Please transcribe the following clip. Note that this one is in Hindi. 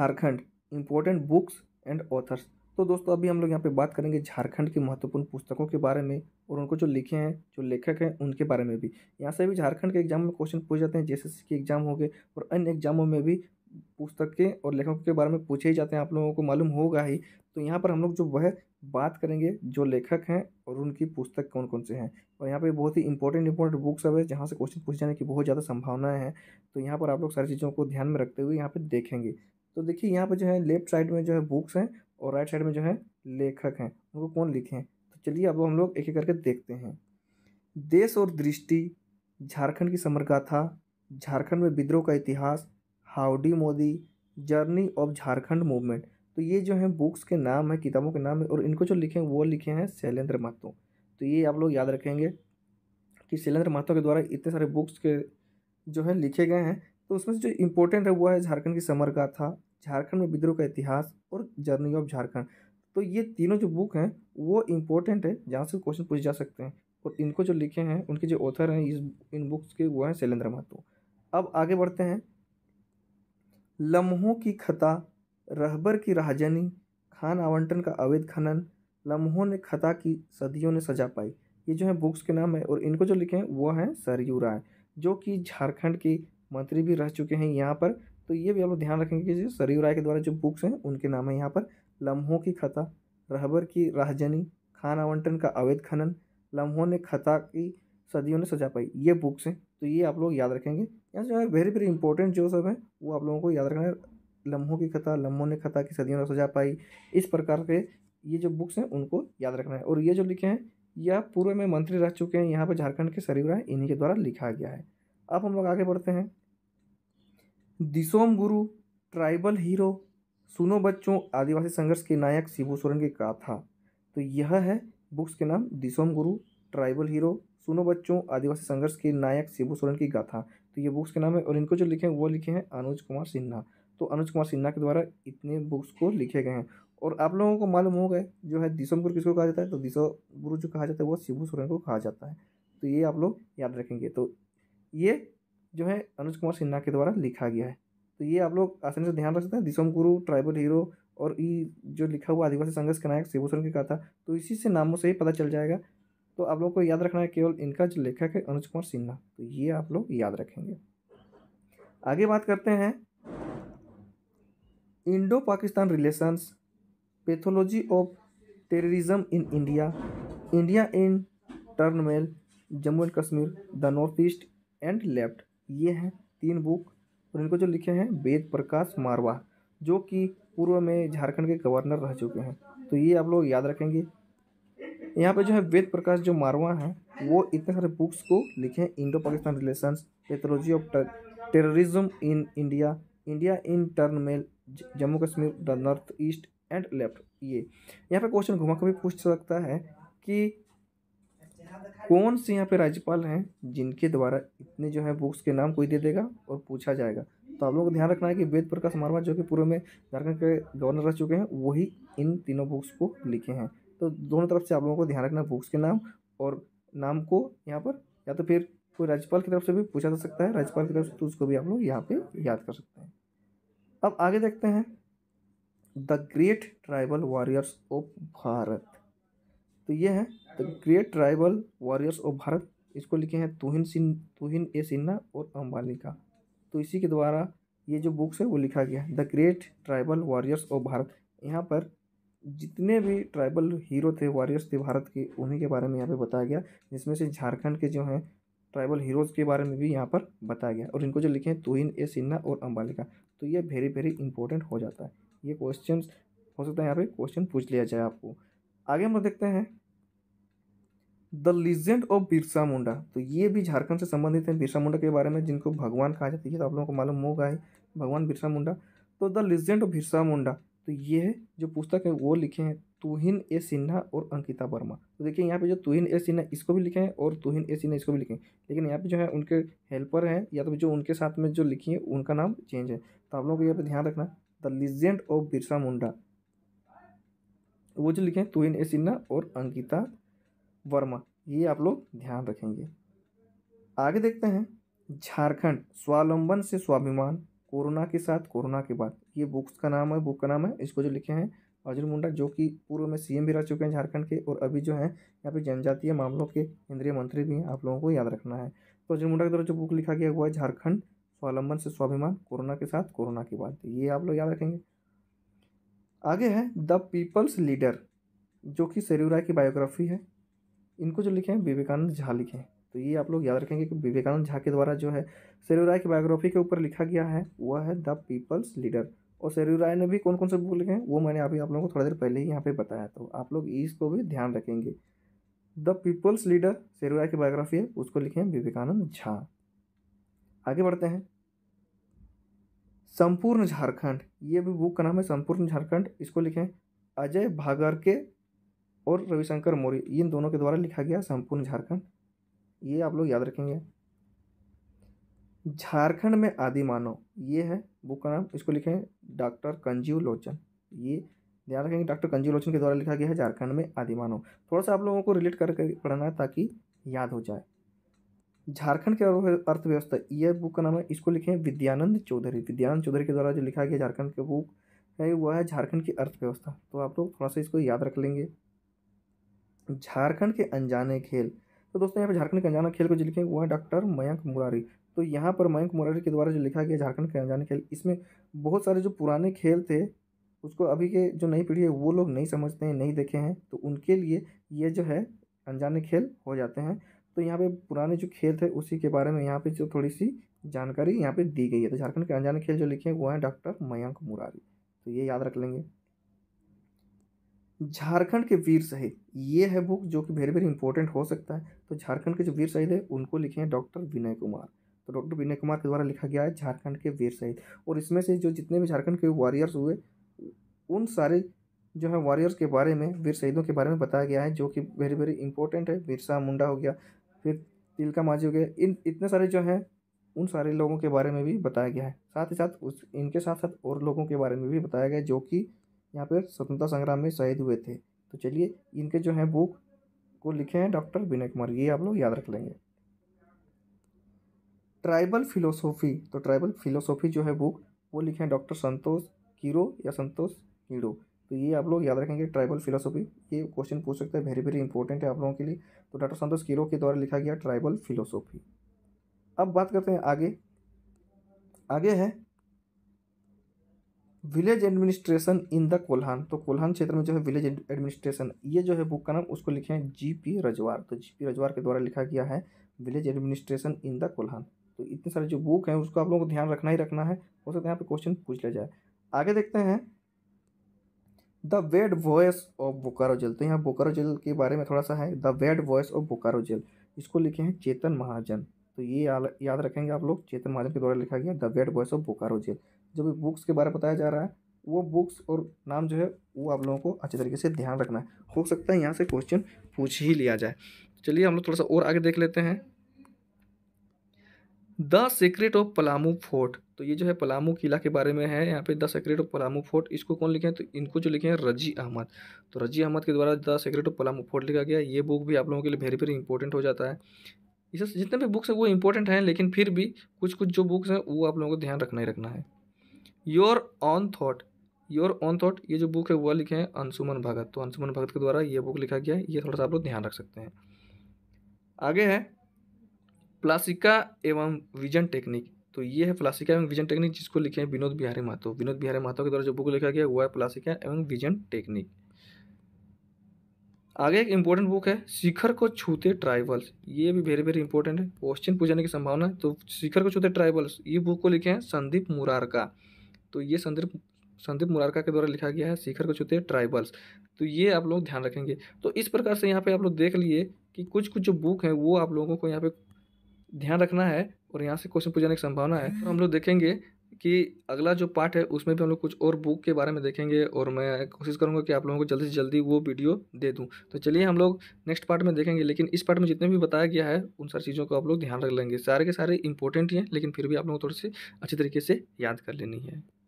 Jharkhand important books and authors तो दोस्तों अभी हम लोग यहाँ पे बात करेंगे झारखंड की महत्वपूर्ण पुस्तकों के बारे में और उनको जो लिखे हैं जो लेखक हैं उनके बारे में भी यहाँ से भी झारखंड के एग्जाम में क्वेश्चन पूछ जाते हैं जैसे के एग्जाम हो गए और अन्य एग्जामों में भी पुस्तक के और लेखकों के बारे में पूछे ही जाते हैं आप लोगों को मालूम होगा ही तो यहाँ पर हम लोग जो वह बात करेंगे जो लेखक हैं और उनकी पुस्तक कौन कौन से हैं और यहाँ पे बहुत ही इंपॉर्टेंट इंपॉर्टेंट बुक्स सब है जहाँ से क्वेश्चन पूछ जाने की बहुत ज़्यादा संभावनाएं हैं तो यहाँ पर आप लोग सारी चीज़ों को ध्यान में रखते हुए यहाँ पर देखेंगे तो देखिए यहाँ पर जो है लेफ्ट साइड में जो है बुक्स हैं और राइट साइड में जो है लेखक हैं उनको कौन लिखे हैं तो चलिए अब हम लोग एक एक करके देखते हैं देश और दृष्टि झारखंड की समरगाथा झारखंड में विद्रोह का इतिहास howdy Modi journey of Jharkhand movement तो ये जो है बुक्स के नाम है किताबों के नाम है और इनको जो लिखे हैं वो लिखे हैं शैलेंद्र महतो तो ये आप लोग याद रखेंगे कि शैलेंद्र महतो के द्वारा इतने सारे बुक्स के जो है लिखे गए हैं तो उसमें से जो इम्पोर्टेंट है वो है झारखंड की समर गाथा झारखंड में विद्रोह का इतिहास और जर्नी ऑफ झारखंड तो ये तीनों जो बुक हैं वो इम्पोर्टेंट है जहाँ से क्वेश्चन पूछे जा सकते हैं और इनको जो लिखे हैं उनके जो ऑथर हैं इस इन बुक्स के वो हैं शैलेंद्र महतो अब आगे बढ़ते हैं लम्हों की खता रहबर की राहजनी खान आवंटन का अवैध खनन लम्हों ने खता की सदियों ने सजा पाई ये जो है बुक्स के नाम है और इनको जो लिखे हैं वो हैं सरयू राय जो कि झारखंड की मंत्री भी रह चुके हैं यहाँ पर तो ये भी आप लोग ध्यान रखेंगे कि जो सरयू राय के द्वारा जो बुक्स हैं उनके नाम है यहाँ पर लम्हों की खता रहबर की राहजनी खान आवंटन का अवैध खनन लम्हों ने खता की सदियों ने सजा पाई ये बुक्स हैं तो ये आप लोग याद रखेंगे यहाँ जो है वेरी वेरी इंपॉर्टेंट जो सब हैं वो आप लोगों को याद रखना है लम्हों की खता लम्हों ने खता की सदियों ने सजा पाई इस प्रकार के ये जो बुक्स हैं उनको याद रखना है और ये जो लिखे हैं यह पूर्व में मंत्री रह चुके हैं यहाँ पर झारखंड के सरयू राय इन्हीं के द्वारा लिखा गया है अब हम लोग आगे बढ़ते हैं दिसोम गुरु ट्राइबल हीरो सुनो बच्चों आदिवासी संघर्ष के नायक शिबू सोरेन की गाथा तो यह है बुक्स के नाम दिसोम गुरु ट्राइबल हीरो सुनो बच्चों आदिवासी संघर्ष के नायक शिबू सोरेन की गाथा तो ये बुक्स के नाम है और इनको जो लिखे हैं वो लिखे हैं अनुज कुमार सिन्हा तो अनुज कुमार सिन्हा के द्वारा इतने बुक्स को लिखे गए हैं और आप लोगों को मालूम हो गए जो है दिसम गुरु किसको कहा जाता है तो दिसो गुरु जो कहा जाता है वो शिबू सोरेन को कहा जाता है तो ये आप लोग याद रखेंगे तो ये जो है अनुज कुमार सिन्हा के द्वारा लिखा गया है तो ये आप लोग आसानी से ध्यान रख सकते हैं दिसम गुरु ट्राइबल हीरो और ये जो लिखा हुआ आदिवासी संघर्ष का नायक शिवभूषण की कथा तो इसी से नामों से ही पता चल जाएगा तो आप लोग को याद रखना है केवल इनका जो लेखक है अनुज कुमार सिन्हा तो ये आप लोग याद रखेंगे आगे बात करते हैं Indo Pakistan relations pathology of terrorism in India India in turmoil Jammu and Kashmir the north east and left ये हैं तीन बुक और इनको जो लिखे हैं वेद प्रकाश मारवा जो कि पूर्व में झारखंड के गवर्नर रह चुके हैं तो ये आप लोग याद रखेंगे यहाँ पे जो है वेद प्रकाश जो मारवा हैं वो इतने सारे बुक्स को लिखे हैं Indo Pakistan relation ethology of terrorism in India India in turmoil Jammu Kashmir the north east and left ये यहाँ पे क्वेश्चन घुमा भी पूछ सकता है कि कौन से यहाँ पे राज्यपाल हैं जिनके द्वारा इतने जो है बुक्स के नाम कोई दे देगा और पूछा जाएगा तो आप लोगों को ध्यान रखना है कि वेद प्रकाश मारवा जो कि पूर्व में झारखंड के गवर्नर रह चुके हैं वही इन तीनों बुक्स को लिखे हैं तो दोनों तरफ से आप लोगों को ध्यान रखना बुक्स के नाम और नाम को यहाँ पर या तो फिर कोई राज्यपाल की तरफ से भी पूछा जा सकता है राज्यपाल की तरफ से तो उसको भी आप लोग यहाँ पे याद कर सकते हैं अब आगे देखते हैं the great tribal warriors of Bharat तो ये है the great tribal warriors of Bharat इसको लिखे हैं तुहिन सिन तुहिन ए सिन्हा और अम्बानी का तो इसी के द्वारा ये जो बुक्स है वो लिखा गया है the great tribal warriors of Bharat यहाँ पर जितने भी ट्राइबल हीरो थे वॉरियर्स थे भारत के उन्हीं के बारे में यहाँ पे बताया गया जिसमें से झारखंड के जो हैं ट्राइबल हीरोज़ के बारे में भी यहाँ पर बताया गया और इनको जो लिखे हैं तुहिन ए सिन्हा और अम्बालिका तो ये वेरी वेरी इंपॉर्टेंट हो जाता है ये क्वेश्चन हो सकता है यहाँ पर क्वेश्चन पूछ लिया जाए आपको आगे हम देखते हैं the legend of Birsa Munda तो ये भी झारखंड से संबंधित हैं बिरसा मुंडा के बारे में जिनको भगवान कहा जाता है तो आप लोगों को मालूम होगा ही भगवान बिरसा मुंडा तो the legend of Birsa Munda तो ये है जो पुस्तक है वो लिखे हैं तुहिन ए सिन्हा और अंकिता वर्मा तो देखिए यहाँ पे जो तुहिन ए सिन्हा इसको भी लिखे हैं और तुहिन ए सिन्हा इसको भी लिखे हैं लेकिन यहाँ पे जो है उनके हेल्पर हैं या तो जो उनके साथ में जो लिखी है उनका नाम चेंज है तो आप लोगों को यहाँ पे ध्यान रखना the legend of Birsa Munda वो जो लिखे हैं तुहिन ए सिन्हा और अंकिता वर्मा ये आप लोग ध्यान रखेंगे आगे देखते हैं झारखंड स्वावलंबन से स्वाभिमान कोरोना के साथ कोरोना के बाद ये बुक्स का नाम है बुक का नाम है इसको जो लिखे हैं अर्जुन मुंडा जो कि पूर्व में सीएम भी रह चुके हैं झारखंड के और अभी जो है यहाँ पे जनजातीय मामलों के केंद्रीय मंत्री भी हैं आप लोगों को याद रखना है तो अर्जुन मुंडा के द्वारा जो बुक लिखा गया हुआ है झारखंड स्वावलंबन से स्वाभिमान कोरोना के साथ कोरोना के बाद ये आप लोग याद रखेंगे आगे है द पीपल्स लीडर जो कि सरयू राय की बायोग्राफी है इनको जो लिखे हैं विवेकानंद झा लिखे हैं तो ये आप लोग याद रखेंगे कि विवेकानंद झा के द्वारा जो है सरयू राय की बायोग्राफी के ऊपर लिखा गया है वह है द पीपल्स लीडर और सरयू राय ने भी कौन कौन से बुक लिखे हैं वो मैंने अभी आप लोगों को थोड़ी देर पहले ही यहाँ पे बताया तो आप लोग इसको भी ध्यान रखेंगे the people's leader Saryu Rai की बायोग्राफी है उसको लिखे हैं विवेकानंद झा आगे बढ़ते हैं संपूर्ण झारखंड ये भी बुक का नाम है संपूर्ण झारखंड इसको लिखें अजय भागर के और रविशंकर मौर्य इन दोनों के द्वारा लिखा गया संपूर्ण झारखंड ये आप लोग याद रखेंगे झारखंड में आदि मानव ये है बुक का नाम इसको लिखें डॉक्टर कंजीव लोचन ये ध्यान रखेंगे डॉक्टर कंजीव लोचन के द्वारा लिखा गया है झारखंड में आदि मानव थोड़ा सा आप लोगों को रिलेट करके पढ़ना है ताकि याद हो जाए झारखंड के अर्थव्यवस्था ये बुक का नाम है इसको लिखें विद्यानंद चौधरी विद्यानंद चौधरी के द्वारा जो लिखा गया झारखंड के बुक है वह है झारखंड की अर्थव्यवस्था तो आप लोग थोड़ा सा इसको याद रख लेंगे झारखंड के अनजाने खेल तो दोस्तों यहाँ पर झारखंड के अनजाना खेल को जो लिखे वो है डॉक्टर मयंक मुरारी तो यहाँ पर मयंक मुरारी के द्वारा जो लिखा गया झारखंड के अनजाने खेल इसमें बहुत सारे जो पुराने खेल थे उसको अभी के जो नई पीढ़ी है वो लोग नहीं समझते हैं नहीं देखे हैं तो उनके लिए ये जो है अनजाने खेल हो जाते हैं तो यहाँ पे पुराने जो खेल थे उसी के बारे में यहाँ पे जो थोड़ी सी जानकारी यहाँ पे दी गई है तो झारखंड के अनजाने खेल जो लिखे हैं वो हैं डॉक्टर मयंक मुरारी तो ये याद रख लेंगे झारखंड के वीर शहीद ये है बुक जो कि वेरी वेरी इंपॉर्टेंट हो सकता है तो झारखंड के जो वीर शहीद है उनको लिखे हैं डॉक्टर विनय कुमार तो डॉक्टर विनय कुमार के द्वारा लिखा गया है झारखंड के वीर शहीद और इसमें से जो जितने भी झारखंड के वॉरियर्स हुए उन सारे जो है वॉरियर्स के बारे में वीर शहीदों के बारे में बताया गया है जो कि वेरी वेरी इंपॉर्टेंट है बिरसा मुंडा हो गया फिर तिलका माझी हो गया इन इतने सारे जो हैं उन सारे लोगों के बारे में भी बताया गया है साथ ही साथ उस इनके साथ साथ और लोगों के बारे में भी बताया गया जो कि यहाँ पर स्वतंत्रता संग्राम में शहीद हुए थे तो चलिए इनके जो हैं बुक को लिखे हैं डॉक्टर विनय कुमार ये आप लोग याद रख लेंगे ट्राइबल फिलोसोफी तो ट्राइबल फिलोसोफी जो है बुक वो लिखे हैं डॉक्टर संतोष कीरो या संतोष कीड़ो तो ये आप लोग याद रखेंगे ट्राइबल फिलोसॉफी ये क्वेश्चन पूछ सकते हैं वेरी वेरी इंपॉर्टेंट है आप लोगों के लिए तो डॉक्टर संतोष कीरो के द्वारा लिखा गया ट्राइबल फिलोसॉफी अब बात करते हैं आगे आगे है village administration in the Kolhan तो कोल्हान क्षेत्र में जो है विलेज एडमिनिस्ट्रेशन ये जो है बुक का नाम उसको लिखे हैं जी पी रजवार तो जी पी रजवार के द्वारा लिखा गया है village administration in the Kolhan तो इतने सारे जो बुक हैं उसको आप लोगों को ध्यान रखना ही रखना है हो सकता है यहाँ पे क्वेश्चन पूछ लिया जाए आगे देखते हैं the wade voice of Bokaro jail तो यहाँ बोकारो जेल के बारे में थोड़ा सा है the wade voice of Bokaro jail इसको लिखे हैं चेतन महाजन तो ये याद रखेंगे आप लोग चेतन महाजन के द्वारा लिखा गया the wade voice of Bokaro jail जो भी बुक्स के बारे में बताया जा रहा है वो बुक्स और नाम जो है वो आप लोगों को अच्छे तरीके से ध्यान रखना है हो सकता है यहाँ से क्वेश्चन पूछ ही लिया जाए चलिए हम लोग थोड़ा सा और आगे देख लेते हैं the secret of Palamu fort तो ये जो है पलामू किला के बारे में है यहाँ पे the secret of Palamu fort इसको कौन लिखे हैं तो इनको जो लिखे हैं रजी अहमद तो रजी अहमद के द्वारा the secret of Palamu fort लिखा गया ये बुक भी आप लोगों के लिए वेरी वेरी इंपॉर्टेंट हो जाता है इससे जितने भी बुक्स हैं वो इंपॉर्टेंट हैं लेकिन फिर भी कुछ कुछ जो बुक्स हैं वो आप लोगों को ध्यान रखना ही रखना है your own thought your own thought ये जो बुक है वह लिखे हैं अंशुमन भगत तो अंशुमन भगत के द्वारा ये बुक लिखा गया है ये थोड़ा सा आप लोग ध्यान रख सकते हैं आगे है प्लासिका एवं विजन टेक्निक तो ये है प्लासिका एवं विजन टेक्निक जिसको लिखे हैं विनोद बिहारी महातो विनोद बिहारी महातो के द्वारा जो बुक लिखा गया वो है प्लासिका एवं विजन टेक्निक आगे एक इम्पोर्टेंट बुक है शिखर को छूते ट्राइबल्स ये भी वेरी वेरी इंपॉर्टेंट है क्वेश्चन पूछने की संभावना है तो शिखर को छूते ट्राइबल्स ये बुक को लिखे हैं संदीप मुरारका का तो ये संदीप संदीप मुरारका के द्वारा लिखा गया है शिखर को छूते ट्राइबल्स तो ये आप लोग ध्यान रखेंगे तो इस प्रकार से यहाँ पे आप लोग देख लिए कि कुछ कुछ जो बुक हैं वो आप लोगों को यहाँ पे ध्यान रखना है और यहाँ से क्वेश्चन पूछने की संभावना है तो हम लोग देखेंगे कि अगला जो पार्ट है उसमें भी हम लोग कुछ और बुक के बारे में देखेंगे और मैं कोशिश करूँगा कि आप लोगों को जल्दी से जल्दी वो वीडियो दे दूँ तो चलिए हम लोग नेक्स्ट पार्ट में देखेंगे लेकिन इस पार्ट में जितने भी बताया गया है उन सारी चीज़ों को आप लोग ध्यान रख लेंगे सारे के सारे इंपॉर्टेंट ही हैं लेकिन फिर भी आप लोगों को थोड़े से अच्छे तरीके से याद कर लेनी है